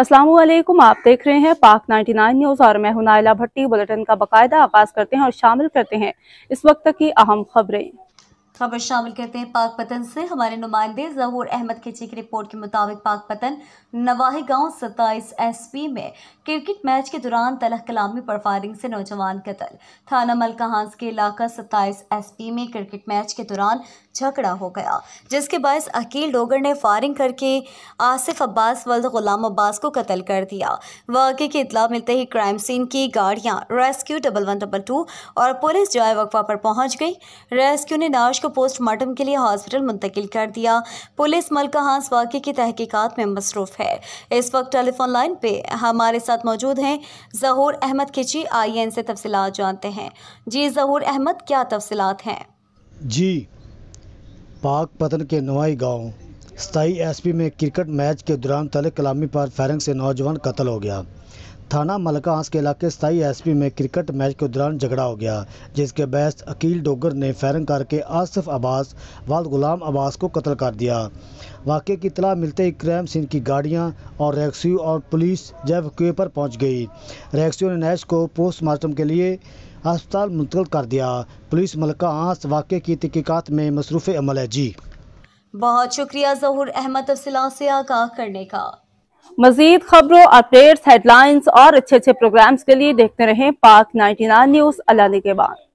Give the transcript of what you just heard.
السلام علیکم آپ دیکھ رہے ہیں پاک نائنٹی نائن نیوز اور میں ہوں نائلہ بھٹی بلٹن کا باقاعدہ آغاز کرتے ہیں اور شامل کرتے ہیں اس وقت تک کی اہم خبریں خبر شامل کرتے ہیں پاک پتن سے ہمارے نمائندے ظہور احمد کھچی کی رپورٹ کے مطابق پاک پتن نواہی گاؤں ستائیس ایس پی میں کرکٹ میچ کے دوران تلہ کلامی پر فائرنگ سے نوجوان قتل تھانہ ہانس کے علاقہ ستائیس ایس پی میں کرکٹ میچ کے دوران جھگڑا ہو گیا جس کے باعث اکیل ڈوگر نے فائرنگ کر کے آصف عباس ولد غلام عباس کو قتل کر دیا واقعے کی اطلاع ملتے ہی کرائم سین کی گاڑیاں rescue double one double two اور پولیس جائے وقفہ پر پہنچ گئی ریسکیو نے ناش کو پوسٹ مارٹم کے لیے ہاسپٹل منتقل کر دیا پولیس ملکہ ہانس واقعے کی تحقیقات میں مصروف ہے اس وقت ٹیلی فون لائن پہ ہمارے ساتھ موجود ہیں ظہور احمد کھچی آئی این سے تفصیلات جانتے ہیں جی ظہور احمد کیا تفصیلات ہیں جی پاک پتن کے نوائی گاؤں ستائی ایس پی میں کرکٹ میچ کے دوران تلے کلامی پر فیرنگ سے نوجوان قتل ہو گیا تھانہ ملکہ آنس کے علاقے ستائی ایس پی میں کرکٹ میچ کے دوران جھگڑا ہو گیا جس کے بحث اکیل ڈوگر نے فیرنگ کر کے آصف عباس والد غلام عباس کو قتل کر دیا واقعے کی طلاح ملتے کریم سندھ کی گاڑیاں اور ریکسیو اور پولیس جیو کوئے پر پہنچ گئی ریکسیو نے نیش کو پوسٹ مارٹم کے لیے ہسپتال منتقل کر دیا پولیس ملکہ آنس واقعے کی تحقیقات میں مصروف عمل ہے جی بہت شکریہ ظہور احمد سے آگاہ کرنے کا مزید خبروں اپڈیٹس ہیڈ لائنز اور اچھے اچھے پروگرامز کے لیے دیکھتے رہیں پاک نائنٹی نائن نیوز اللہ کے بعد